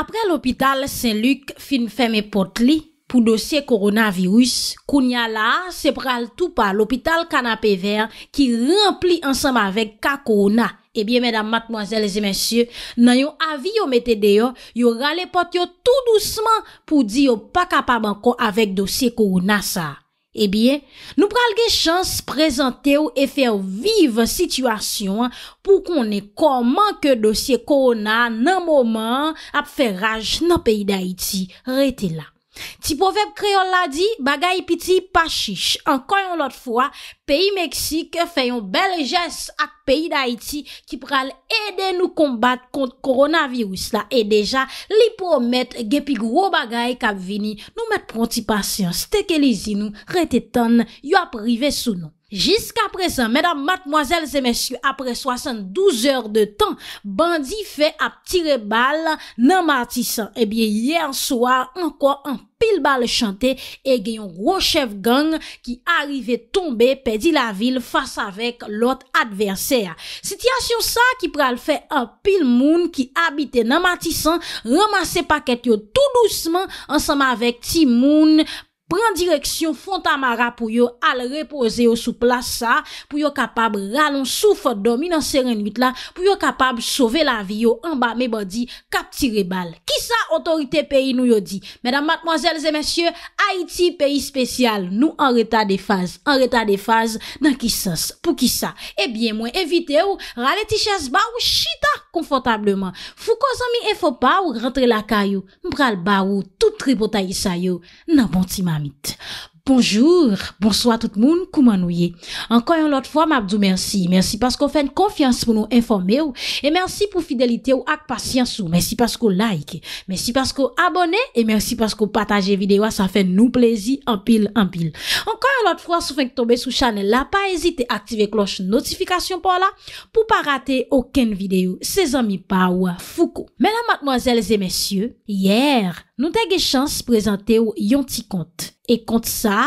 apre l'Hopital Saint-Luc fin fèmè pot li pou dosye koronavirus, kounya la se pral tou pa l'Hopital Kanapé-Vert ki rempli ansanm avèk ka korona. Ebyen, mèdam matmoazèl zi mèsyè, nan yon avi yon metè deyo, yon ralè pot yo tout douceman pou di yon pa kapabanko avèk dosye korona sa. Ebyen, eh nou pralge chans prezante ou e fe ou vive situasyon pou konen koman ke dosye korona nan moman ap fe raj nan peyi da iti rete la. Ti povep kreol la di, bagay piti pa chich. Anko yon lot fwa, peyi Meksik feyon belges ak peyi da iti ki pral ede nou kombat kont koronavirus la. E deja, li pou omet gepi gwo bagay kap vini nou met pronti pasyans teke li zinou rete ton yo aprive sou nou. Jiska presen, mèdam, matmoazèl, zè mèsyou, apre 72 or de tan, bandi fè ap tire bal nan matisan. Ebyen, eh yè an soar, anko an pil bal chante e gen yon rochev gang ki arrive tombe pedi la vil fasa vek lot adversè. Sitya syon sa ki pral fè an pil moun ki abite nan matisan, ramase paket yo tout lousman ansama vek ti moun, Pren direksyon fontan mara pou yo al repose yo sou plasa. Pou yo kapab raloun soufot domi nan serenwit la. Pou yo kapab sove la vi yo anba me bodi kap tire bal. Ki sa otorite peyi nou yo di? Mèdam matmozèl zè mèsyè, Haiti peyi spesyal. Nou an reta de faz. An reta de faz, nan ki sas? Pou ki sa? E eh bie mwen evite yo ralè ti chèz ba ou chita konfotableman. Fou ko zan mi e fò pa ou rentre la ka yo. Mpral ba ou tout tribo ta yisa yo. Nan bon ti man. want Bonjour, bonsoit tout moun, koumanouye. Ankon yon lot fwa, mabdou, mersi. Mersi paskou fèn konfians pou nou informe ou. E mersi pou fidelite ou ak pasyans ou. Mersi paskou like. Mersi paskou abone. E mersi paskou pataje videwa. Sa fè nou plezi, anpil, anpil. Ankon yon lot fwa, sou fèn k tombe sou chanel la. Pa ezite aktive kloche notifikasyon pou la. Pou pa rate oken videyo. Se zami pa ou foukou. Mèlan matmoazèles et mèsyè, yèr, nou te ge chans prezante ou yon ti kont. E kont sa,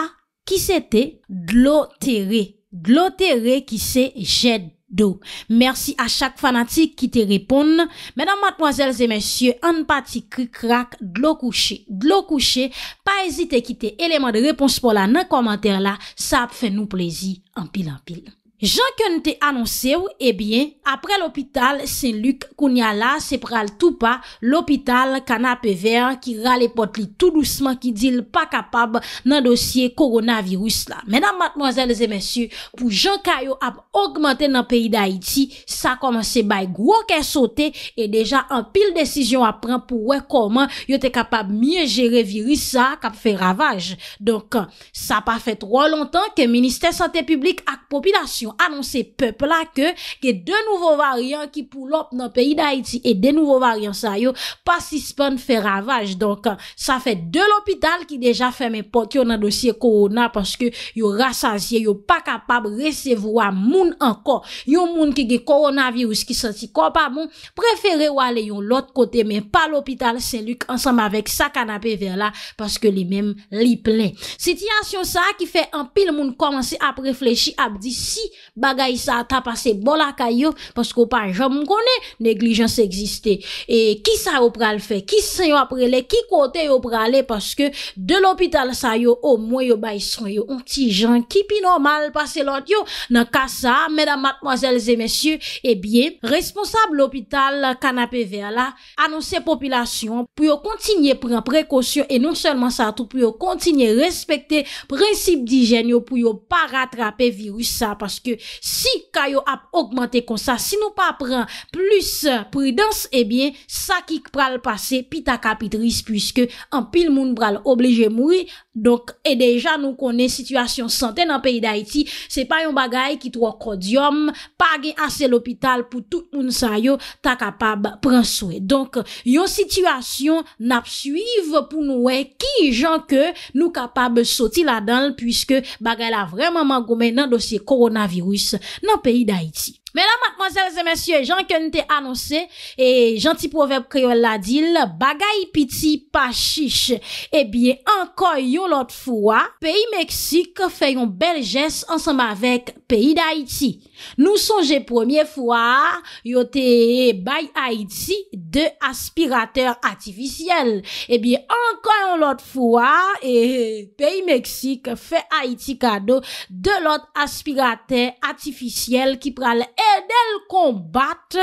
ki se te glotere? Glotere ki se jede do. Mersi a chak fanatik ki te repon. Menan matmoazelze mensyo, an pati krikrak glokouche. Glokouche, pa ezite ki te eleman de repons pou la nan komantere la. Sa ap fe nou plezi, an pil an pil. Jean ke nou te anonsè ou, ebyen, eh apre l'hôpital Saint-Luc-Kouniala se pral tou pa l'hôpital Kanape-Vean ki rale pot li tout lousman ki dil pa kapab nan dosye koronavirus la. Mèdam matmozèles e mèsyou, pou Jean Kayo ap augmentè nan peyi d'Haïti, sa komanse bay gwo ke sote e deja an pil desisyon ap pran pou wè koman yo te kapab mye jere virus sa kap fè ravaj. Donk, sa pa fè tro lontan ke Ministè Santè Publik ak Popilasyon. anonsi pep la ke ge de nouvo varyan ki pou lop nan peyi da iti e de nouvo varyan sa yo pasispan fè ravaj. Donk sa fè de l'hôpital ki deja fè mè pot yon nan dosye korona paske yon rassasye, yon pa kapab resevwa moun ankon. Yon moun ki ge koronavirus ki senti kopa moun, prefere wale yon l'ot kote mè pa l'hôpital Saint-Luc ansam avèk sa kanapè vè la paske li mèm li plè. Siti ansyon sa ki fè an pil moun komanse ap reflechi ap di si Bagay sa tapase bolakay yo Paske ou pa jom mkone Neglijansi egziste E ki sa yo pral fe? Ki sa yo aprele? Ki kote yo prale? Paske de l'hopital sa yo Ou mwen yo bay son yo Onti jan kipi normal Passe lant yo Nan kasa Medan matmozelze mesyou E eh bie responsable l'hopital Kanapé verla Anonse popilasyon Puyo kontinye pren prekosyon E non selman sa tout Puyo kontinye respekte Prinsip dijen yo Puyo pa ratrape virus sa Paske ou pa si kayo ap augmente kon sa si nou pa pran plus pridans ebyen sa ki pral pase pi ta kapitris puisque an pil moun pral oblige moui donk e deja nou konen sitwasyon santen nan peyi da iti se pa yon bagay ki tro kodyom pa ge ase lopital pou tout moun sa yo ta kapab pran soue donk yon sitwasyon nap suive pou nou we ki jan ke nou kapab soti la dal puisque bagay la vreman man gomen nan dosye coronavirus virus nan peyi da Menan, matman, zèl, zèl, mèsyè, jankan te anonsè, e janti povep kriol la dil, bagay piti pachiche. E bie, anko yon lot fwa, peyi Meksik fè yon bel jès ansama vek peyi d'Haïti. Nou sonje pwemye fwa, yo te bay Haïti de aspirater atifisyel. E eh bie, anko yon lot fwa, e eh, peyi Meksik fè Haïti kado de lot aspirater atifisyel ki pral etifisyel Del kombat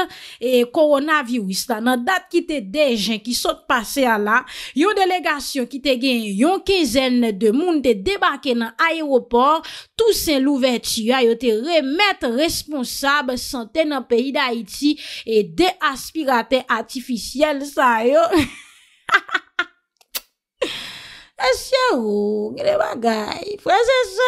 koronavirwista e nan dat ki te dejen ki sot pase a la, yo delegasyon ki te gen yon kezen de moun te debake nan aeroport, tou sen louverti a yo te remet responsab senten nan peyi da iti e deaspirate atifisyel sa yo. Esye ou, gile bagay, fwese se,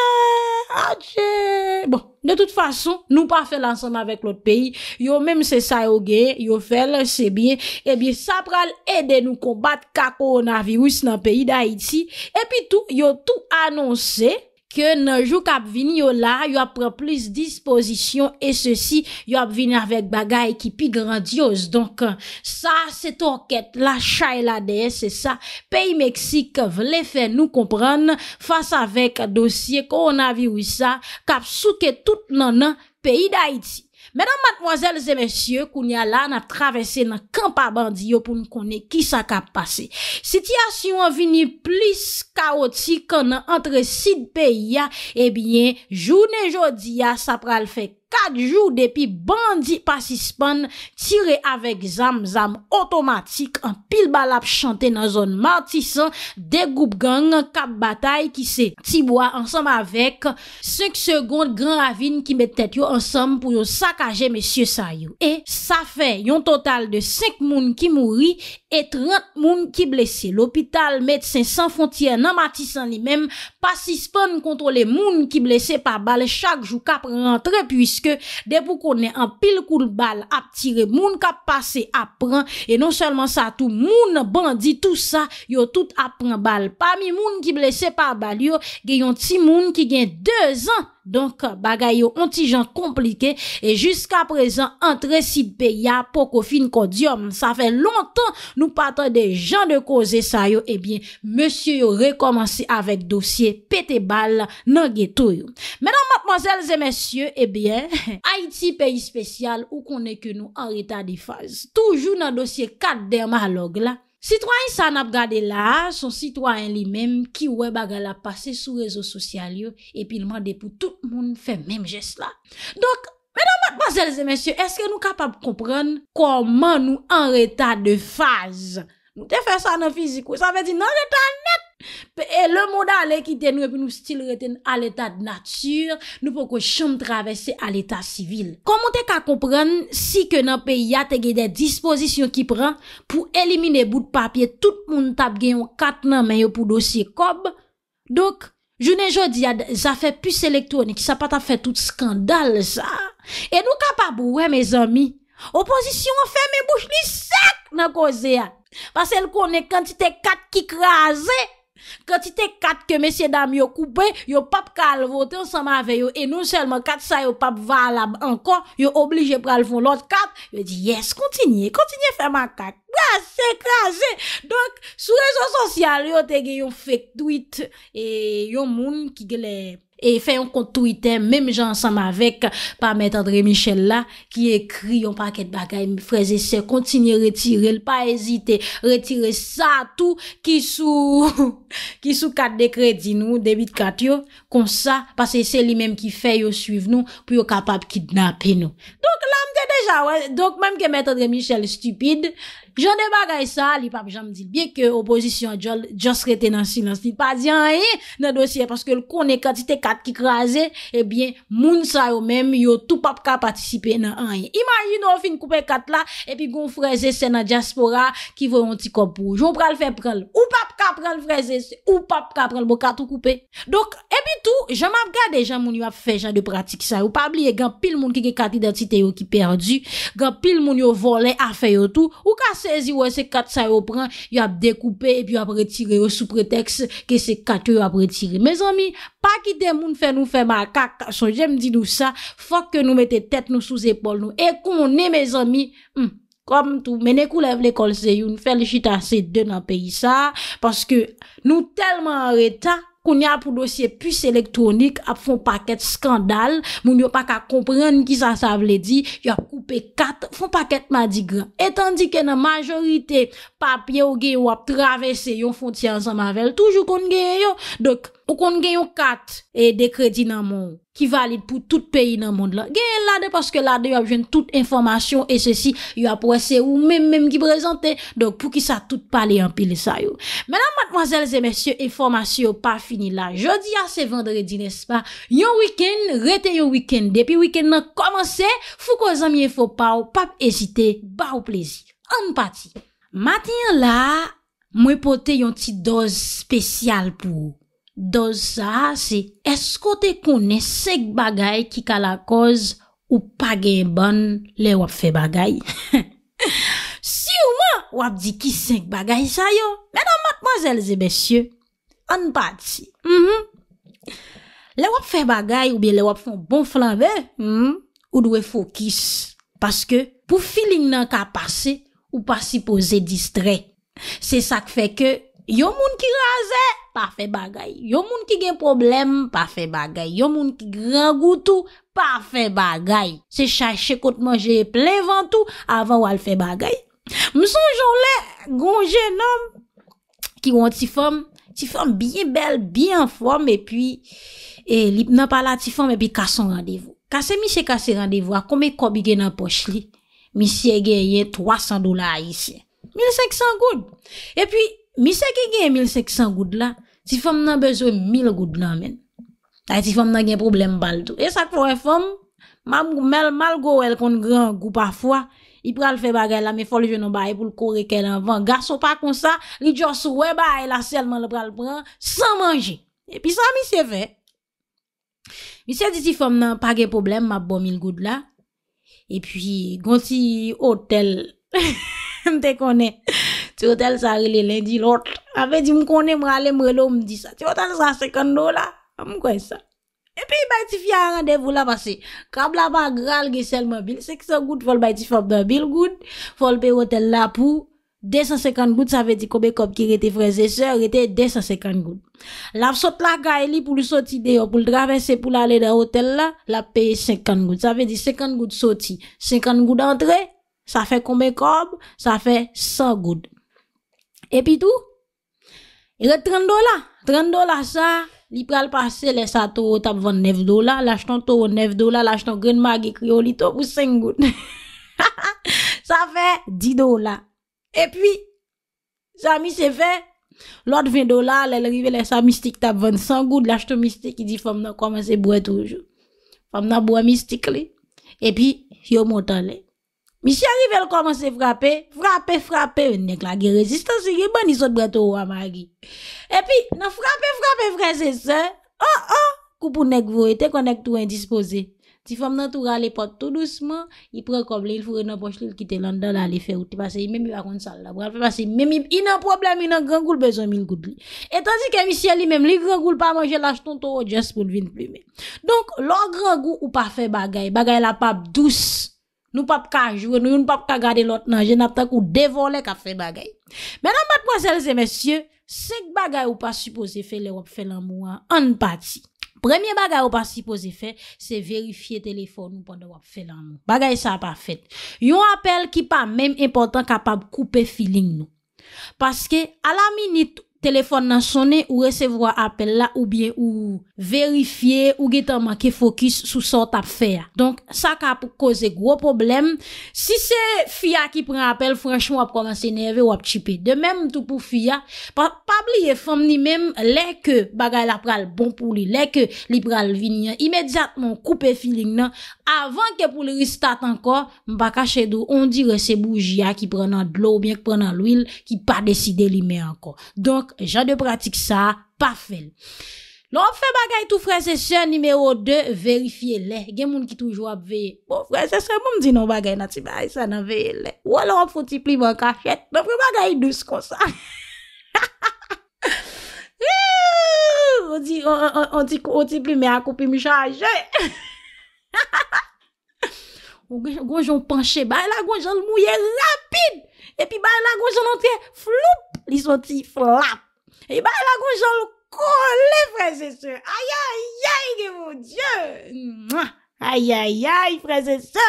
adje. Bon, de tout fason, nou pa fè lansan avèk l'ot peyi, yo mèm se sa yo gen, yo fè lansé bin, e bi sapral edè nou konbat kakoronavirous nan peyi da iti, e pi tou, yo tou anonsè, ke nanjou kap vini yo la, yo ap pren plis disposisyon, e se si, yo ap vini avek bagay ki pi grandios. Donk, sa, setonket, la chay la deye, se sa, peyi Meksik vle fe nou kompran, fasa vek dosye, kon avi wisa, kapsouke tout nanan, peyi da iti. Menan matmoazèl zè mèsyè, koun ya la nan travesè nan kampa bandiyo pou nou konè ki sa ka pase. Sityasyon vini plis kaoti kon nan antre sid peyi ya, ebyen eh jounè jodi ya sa pral fèk. 4 jou depi bandi pasispon tire avek zam zam otomatik an pil balap chante nan zon martisan de goup gang kap batay ki se tibwa ansam avek 5 segonde gran ravine ki metet yo ansam pou yo sakaje monsie sa yo. E sa fe yon total de 5 moun ki mouri. Et 30 moun ki blese, l'opital, medsen, san fontien, nan matisan li menm, pasi spon kontrole moun ki blese pa bal, chak jou kap rentre, pwiske depou konen an pil koul bal ap tire, moun kap pase ap pran, e non selman sa tou moun bandi tou sa, yo tout ap pran bal. Pami moun ki blese pa bal yo, geyon ti moun ki gen 2 an. Donk bagay yo onti jan komplike, e jiska prezan antre si beya poko fin kodyom, sa fe lontan nou patan de jan eh eh de koze sa yo, ebyen, monsye yo rekomansi avek dosye pete bal nan getou yo. Menan matmazelze monsye, ebyen, Haiti peyi spesyal ou konen ke nou an reta di faz, toujou nan dosye kat der ma log la. Citoyen san ap gade la, son citoyen li mem ki web ap gade la pase sou rezo sosyal yo, epi lman depou, tout moun fè mèm jes la. Donk, mèdou mwen bazèl zè mèsyo, eske nou kapab komprèn koman nou an reta de faz? Mwen te fè sa nan fiziko, sa fè di nan reta net! pe e le moda ale ki ten nou epi nou stil reten al eta de natyur, nou pou ko chanm travese al eta sivil. Komon te ka kompran si ke nan pe yate ge de disposisyon ki pran pou elimine bout papye tout moun tab genyon kat nan men yo pou dosye kob, dok, jounen jodi ya zafè puse elektronik, sa pata fè tout skandal sa. E nou ka pa bouwe, me zami, oposisyon an fè me bouch ni sek nan koze ak, pa sel konen kantite kat ki krasè, Kwen ti te kat ke mesye dam yo koube, yo pap kal voten sa ma veyo E nou selman kat sa yo pap valab ankon, yo oblije pral von lot kat Yo di yes, kontinye, kontinye fèman kat Wase, kase, donk, sou rezon sosyal yo te ge yon fake tweet E yon moun ki gele E fè yon kont Twitter, mèm jan ansam avèk, pa mèt Andre Michel la, ki ekri yon paket bagay, mèm freze se, kontinye retirel, pa ezite, retire sa, tout, ki sou kat de kredi nou, debit kat yo, kon sa, pasè se li mèm ki fè yo suiv nou, pou yo kapap kidnape nou. Donk lamde deja wè, donk mèm ke mèt Andre Michel stupide. Je ne bagay sa, li pap jam di Biye ke opozisyon jol, jons rete nan silans Di pa di an ye, nan dosye Paske l konen katite kat ki kraze Ebyen, moun sa yo men Yo tou pap ka patisipe nan an ye Imanjine ou fin koupe kat la E pi gon freze se nan diaspora Ki vwonti kopou, joun pral fe pral Ou pap prendre le ou pas ka le bocato tout coupé. Donc, et puis tout, je m'a regardé, gens moun yo a fait genre de pratique ça. Ou pas oublier grand pile moun qui a carte d'identité yo qui perdu, grand pile moun yo volé affaire yo tout, ou ka saisi ouais c'est quatre ça yo prend, yo a découpé et puis a retiré au sous prétexte que c'est carte yo a retiré. Mes amis, pas quitter moun fait nous faire mal son j'aime dit nous ça, faut que nous mettez tête nous sous épaule nous et qu'on est mes amis, hmm. Kom tou, menè kou lev lè kol se yon, fel chita se den an pe yisa, paske nou telman an reta, kon yon apou dosye pus elektronik ap fon paket skandal, moun yon pa ka kompren ki sa sa vle di, yon ap koupe kat, fon paket ma di gran. Etan di ke nan majorite, papye ou geyo ap travese yon fon tiyan zan mavel, toujou kon geyo yo, dok... Ou kon gen yon kat e de kredi nan moun Ki valide pou tout peyi nan moun Gen yon lade paske lade yon apjen tout informasyon E se si yon apwese ou mèm mèm ki prezante Dok pou ki sa tout pale ah, yon pil sa yon Mènan matmazèl zè mèsyon informasyon yon pa fini la Jodi a se vendredi nespa Yon wikend rete yon wikend Depi wikend nan komanse Fou ko zan miye fò pa ou pap ezite Ba ou plezi An pati Matin la mwen pote yon ti doz spesyal pou ou Doz sa, se esko te konen sek bagay ki ka la koz ou pa gen bon le wap fe bagay? Si ou man wap di ki sek bagay sa yo, men an matman zelze besye, an pati. Mhm. Le wap fe bagay ou bi le wap fon bon flanve, mhm, ou dwe fokis. Paske pou filin nan ka pase ou pa si pose distre. Se sak fe ke yo moun ki raze. pa fe bagay. Yon moun ki gen problem, pa fe bagay. Yon moun ki gran goutou, pa fe bagay. Se chache kot manje ple vantou, avan wal fe bagay. Mson joun le, goun jenom, ki yon ti fom, ti fom biye bel, biye fom, epi e, lip nan pala ti fom, epi kason randevou. Kase mi se kase randevou, akome kobige nan poch li, mi se geye 300 dolar isye. 1500 goun. Epi Mi se ki gen 1,500 goud la, ti fòm nan bezwe 1,000 goud nan men. Tai ti fòm nan gen problem bal do. E sak fòm, e mal gò el kon gran goupa fwa, i pral fe bagay la, me fol jenon baye pou l kore ke lan van. Gasson pa kon sa, li jòs wè baye la selman le pral pran, san manje. E pi sa mi se fe. Mi se di ti fòm nan pa gen problem, ma bon 1,000 goud la. E pi gonti hotel, mte konen. Ha! Ti hotel sa rele lendi lot. A ve di m konen m rale m relo m di sa. Ti hotel sa sekando la. A m kwen sa. E pi bay ti fya randev ou la pase. Kab la ba gra lge sel mabil. Sekso gout fol bay ti fap dabil gout. Fol pe hotel la pou. 250 gout sa ve di koube koube ki rete freze se. Rete 250 gout. La sot la ga e li pou lusoti de yo. Pou l dravense pou lale de hotel la. La pe 50 gout. Sa ve di 50 gout soti. 50 gout entre. Sa fe koube koube. Sa fe 100 gout. E pi tou, re 30 dola, 30 dola sa, li pral pase le sa tou ou tab 29 dola, lach ton tou ou 9 dola, lach ton gren magi kriou li tou pou 5 goud. Sa fe 10 dola. E pi, sa mi se fe, lot 20 dola, le le rive le sa mistik tab 25 goud, lach ton mistik, i di fam nan koman se boye toujou. Fam nan boye mistik li. E pi, yo mota li. Mi si a rivel koman se frapè, frapè, frapè, yon nek la ge rezistansi ge, ban yon sot bretou wa ma ge. E pi, nan frapè, frapè, fran, se se, an, an, koupou nek vwoye, te kon nek tou indispoze. Ti fwam nan tou rale pot tou douceman, yi prekob le, yil fwou re nan poch li, yil kite landan la le feyout, te pase yi memi wakon sal la, te pase yi memi, yi nan problem, yi nan gren goul, bezon mi l goud li. Etan di ke mi si a li memi, li gren goul pa manje la chton tou o jes pou dvin plume. Nou pa pou ka ajwe, nou yon pa pou ka gade lot nan, jen ap ta kou devole ka fe bagay. Menan mat mwazel se mesye, sek bagay ou pa suppose fe le wap fe lan mou an, an pati. Premye bagay ou pa suppose fe, se verifiye telefon nou pwande wap fe lan mou. Bagay sa pa fet. Yon apel ki pa menm important kapab koupe filin nou. Paske, ala minit ou. Telefon nan sone ou resevwa apel la ou bie ou verifiye ou getanman ke fokus sou sort ap fe ya. Donk, sa ka pou koze gwo problem. Si se fia ki pren apel, franchman wap komanse neve wap chipe. De menm tout pou fia, pat pabli ye fom ni menm leke bagay la pral bon pou li, leke li pral vin nyan, imedjatman koupe filin nan, avan ke pou li ristat anko, mba kache do ondi rese bouji ya ki prenan dlo ou bie ki prenan lwil ki pa deside li men anko. Donk, Jan de pratik sa pa fel Non fe bagay tou frese se Nimeyo de verifiye le Gen moun ki toujwa ve bon, Frese se moun di nou bagay nati Ou alon foti pli mwen bon kachet Non fe bagay dus kon sa Ha ha ha Ha ha ha On ti pli me akopi mi chanje Ha ha ha Ou gwenjon panche, ba la gwenjon mouye lapid. E pi ba la gwenjon antre floup, li soti flap. E ba la gwenjon kou le fre se se. Ayayay de moun dieu. Ay, ay, ay, prese sa.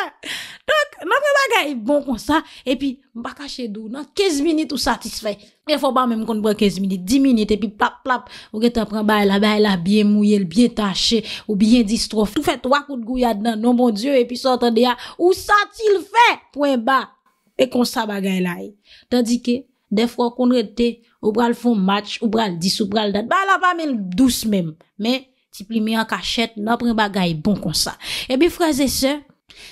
Tonk, mapre bagay, bon kon sa, epi, baka chedou nan, 15 minit ou satisfay. Efo ba menm kon bre 15 minit, 10 minit, epi, plap, plap, ou ge te pre bay la, bay la, bien mouyel, bien taché, ou bien distrof. Tou fet wakout gou ya dna, non bon diyo, epi, sotan de ya, ou satil fè, pren ba, e kon sa bagay la. Eh. Tandike, defro kon rete, ou bral fon match, ou bral dis, ou bral dat, bay la pa menm douce menm, menm, Ti pli mi an kachet, nan pren bagay bon kon sa. Ebi fraze se,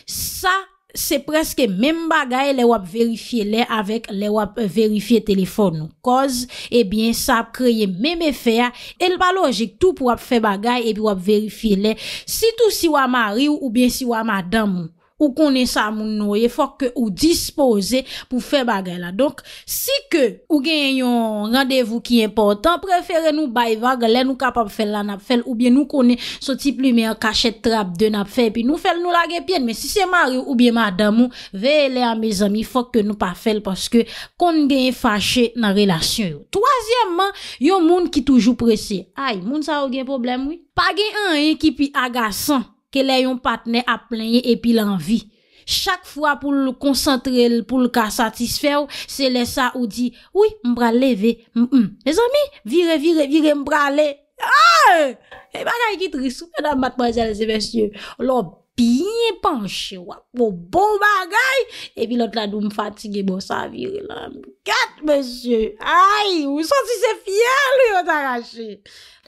sa se preske men bagay le wap verifiye le avik le wap euh, verifiye telefon nou. Koz, ebi sa kreye men me feya, el pa logik tou pou wap fe bagay ebi wap verifiye le. Si tou si waman ari ou bien si waman a dam nou. Ou konen sa moun nouye, fok ke ou dispose pou fe bagay la. Donk, si ke ou gen yon randevou ki important, prefere nou bay bagay, lè nou kapap fel la nap fel, ou bien nou konen so ti pli me a kachet trap de nap fel, pi nou fel nou la gen pien. Men si se mar yo, ou bien madame ou vele a me zami, fok ke nou pa fel, poske kon gen fache nan relasyon yo. Toasyemman, yon moun ki toujou presye. Ay, moun sa ou gen problem wè? Pa gen an yon e ki pi agasan. ke lè yon patne a plenye epi l'envi. Chak fwa pou l'koncentre, pou l'ka satisfèw, se lè sa ou di, oui, mbra leve, m, m-m. m, m, lè zan mi, vire, vire, vire, mbra leve. A, e, e bagay ki trisou, fè nan matman zè lè se mèsyè, lò, binye panche, wap, wop, bou bagay, epi lòt la dòm fatige, bò bon, sa vire lè, m, gat, mèsyè, a, e, ou santi se fiyal, lè yon tarache.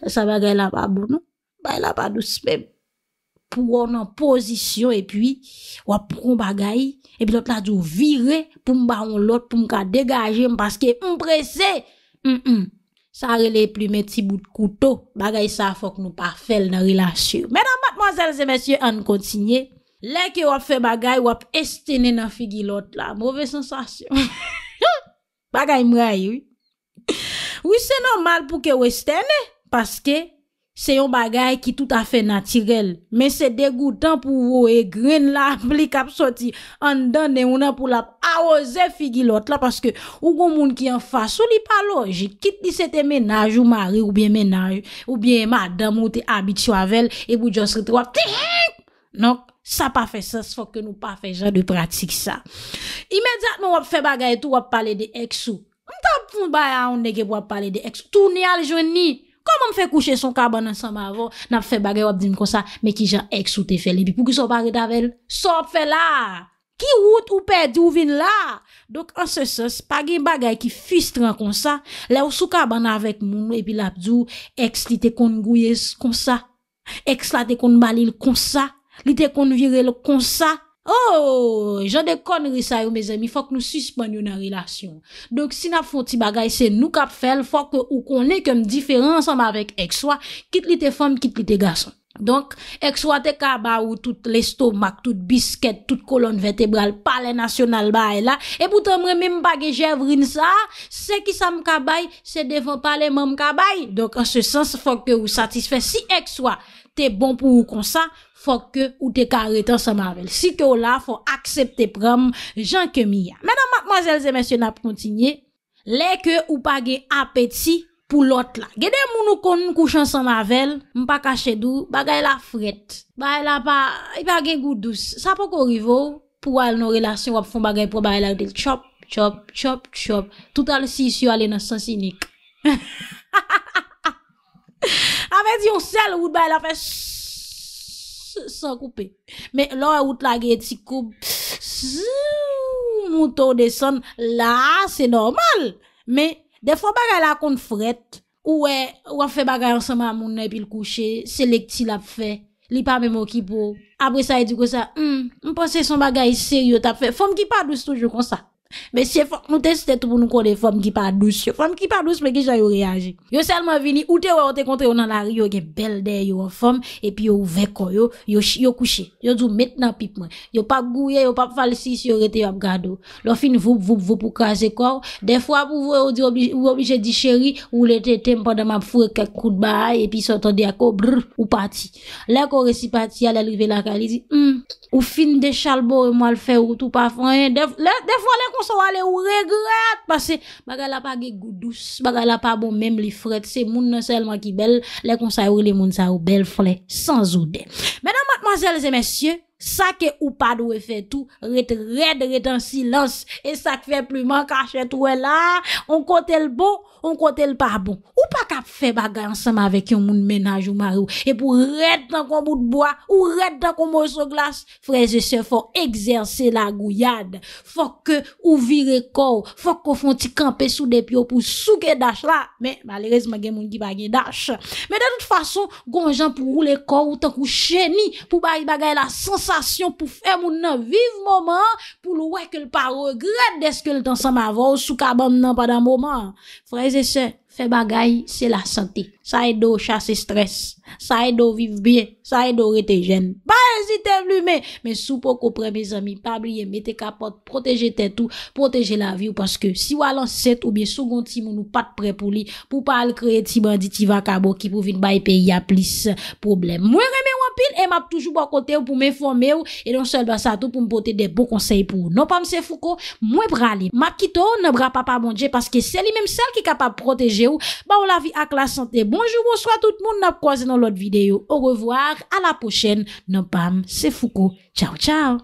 Sa bagay la pa bou, nou, pou ou nan pozisyon, e pi wap pou kon bagay, e pi lot la jou vire, pou mba ou lot, pou mka degaje, mpaske mprese, sa rele plume ti bout koutou, bagay sa fok nou pa fel nan rilasyon. Medan matmazelze mesye an kontinye, leke wap fe bagay, wap estene nan figi lot la, mwove sensasyon. Bagay mway, wise nan mal pou ke weste ne, paske, Se yon bagay ki tout afe natirel Men se degoutan pou vou e gren la Bli kap soti An dan de ou nan pou la A oze figi lot la Paske ou goun moun ki an fa Soli pa lo Je kit di sete menaj ou mare Ou bien menaj Ou bien madame ou te habi tchwavel E bou djon sriti wap Tihik Nonk Sa pa fe sens Fokke nou pa fe jan de pratik sa Imediat nou wap fe bagay tou wap pale de eksou Mta pou bayan ou negye wap pale de eksou Tou ni al jouni Koman m fè kouche son kaban nan san m avon, nan fè bagay wap di m konsa, mè ki jan ek sou te fè li bi pou ki sou bagay davel, sou fè la. Ki wout ou pè di ou vin la. Dok ansè sè, pagi bagay ki fistran konsa, le ou sou kaban avèk moun, epi lap di ou, eks li te kon gouye konsa, eks la te kon balin konsa, li te kon virel konsa. Oh, jade kon risay ou me zemi, fok nou suspon yon nan relasyon. Donk, si na fon ti bagay, se nou kap fel, fok ou kon ne kem diferan ansanm avek ek swa, kit li te fom, kit li te gason. Donk, ek swa te ka ba ou tout lestomak, tout bisket, tout kolon vertebral, palenasyonal ba e la, e boutan mre m bagay jevrin sa, se ki sa m kabay, se defon palenman m kabay. Donk, an se sens fok te ou satisfe, si ek swa te bon pou ou kon sa, Fok ke ou te karetan san mavel. Si ke ou la, fok aksepte pram jan ke miya. Menan, mademoiselles et messieurs, na prontinye. Lè ke ou pa ge apetit pou lot la. Gede moun ou kon nou kouchan san mavel, mpa kache dou, bagay la fret. Bagay la pa, i bagay goudous. Sa pou korivo pou al nou relasyon wap fon bagay, pou bagay la de chop, chop, chop, chop. Toutal si si ou alè nan san sinik. Avet yon sel wout bagay la fè sh. San koupe. Me, lor e wout la ge eti koub. Mouton deson. La, se normal. Me, defon bagay la kon fret. Ou e, wafen bagay ansama amoun ne pil kouche. Se lek ti la pfe. Li pa me mou kipo. Abre sa edi kosa. M posè son bagay seryot apfe. Fom ki pa dous toujou konsa. Men se fok nou te stet pou nou kone fom ki pa douche Fom ki pa douche men ki jan yo reage Yo selman vini ou te wote kontre yo nan la riyo Ge bel de yo fom E pi yo ouveko yo Yo kouche Yo djou met nan pip mwen Yo pa gouye Yo pa falsi si yo rete yo ap gado Lo fin vup vup vup pou kaze kor De fwa pou vwe ou di obi Ou obi je di cheri Ou le te tempande ma pou fwe kek kout ba E pi son ton de a ko brrr Ou pati Le kon resi pati Ale lrive la ka li zi hmm, Ou fin de chalbo E mwa lfe ou tou pa fwen De fwa le kon so ale ou regret, parce baga la pa ge goudous, baga la pa bon même les fret, c'est moun seul qui ki bel, les conseils ou les moun sa ou bel fle, sans ou de. mademoiselles et messieurs, Sa ke ou pa dwe fe tou, rete rete rete an silans, e sa ke fe plu man ka che tou e la, on kote l bo, on kote l pa bon. Ou pa ka fe bagay ansam avek yon moun menaj ou marou, e pou rete tankon bout bo a, ou rete tankon moun sou glas, freze se fo exerse la gouyade, fo ke ou vire kou, fo ke ou fon ti kampe sou depyo pou souke dash la, me, malerese ma gen moun ki bagye dash. Me de tout fason, gon jan pou roule kou, ou tankou cheni, pou bagye bagay la sensa, pou fè moun nan viv mouman pou l wèk l pa regret deske l tan san ma vò ou sou kaban nan padan mouman. Frèze se, fè bagay, se la sante. Sa e do chase stres. Sa e do viv biye. Sa e do rete jen. Ba ezite vlume. Me soupo kopre me zami. Pabriye, mette kapot. Proteje te tou. Proteje la viw paske si walan set ou bie sougon ti moun nou pat pre pou li. Pou pal kre ti bandi ti vakabo ki pou vin bay pe ya plis problem. Mwen reme et m'a toujours bon côté pour m'informer et non seulement ça tout pour me porter des bons conseils pour non pas monsieur Foucault moi braler m'a quitté oh, ne bras papa mon Dieu parce que c'est lui même celle qui est capable de protéger ou bah on la vie avec la santé bonjour bonsoir tout le monde n'a croisé dans l'autre vidéo au revoir à la prochaine non pas c'est Foucault ciao ciao